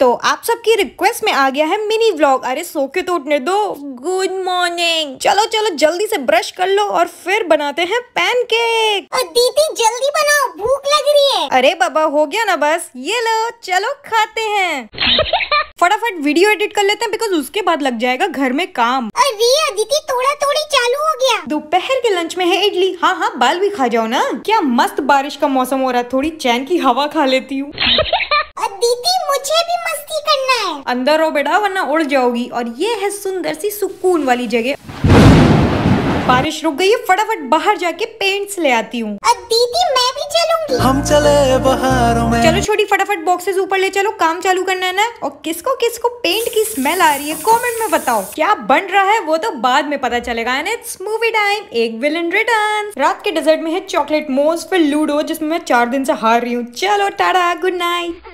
तो आप सबकी रिक्वेस्ट में आ गया है मिनी व्लॉग अरे सो के तो उठने दो गुड मॉर्निंग चलो चलो जल्दी से ब्रश कर लो और फिर बनाते हैं पैनकेक दीदी जल्दी बनाओ भूख लग रही है अरे बाबा हो गया ना बस ये लो चलो खाते हैं फटाफट वीडियो एडिट कर लेते हैं बिकॉज उसके बाद लग जाएगा घर में काम अरे अदिति थोड़ा थोड़ी चालू हो गया दोपहर के लंच में है इडली हाँ हाँ बाल भी खा जाओ ना क्या मस्त बारिश का मौसम हो रहा है थोड़ी चैन की हवा खा लेती हूँ दीदी मुझे भी मस्ती करना है अंदर हो बेटा वरना उड़ जाओगी और ये है सुंदर सी सुकून वाली जगह बारिश रुक गई है फटाफट बाहर जाके पेंट्स ले आती हूँ दीदी मैं भी चलूंगी हम चले बाहर में चलो छोटी फटाफट बॉक्सेस ऊपर ले चलो काम चालू करना है ना और किसको किसको पेंट की स्मेल आ रही है कमेंट में बताओ क्या बन रहा है वो तो बाद में पता चलेगा it's movie time Ek villain returns रात के डेजर्ट में है चॉकलेट मोस फिर लूडो जिसमें मैं चार दिन ऐसी हार रही हूँ चलो टाटा गुड नाइट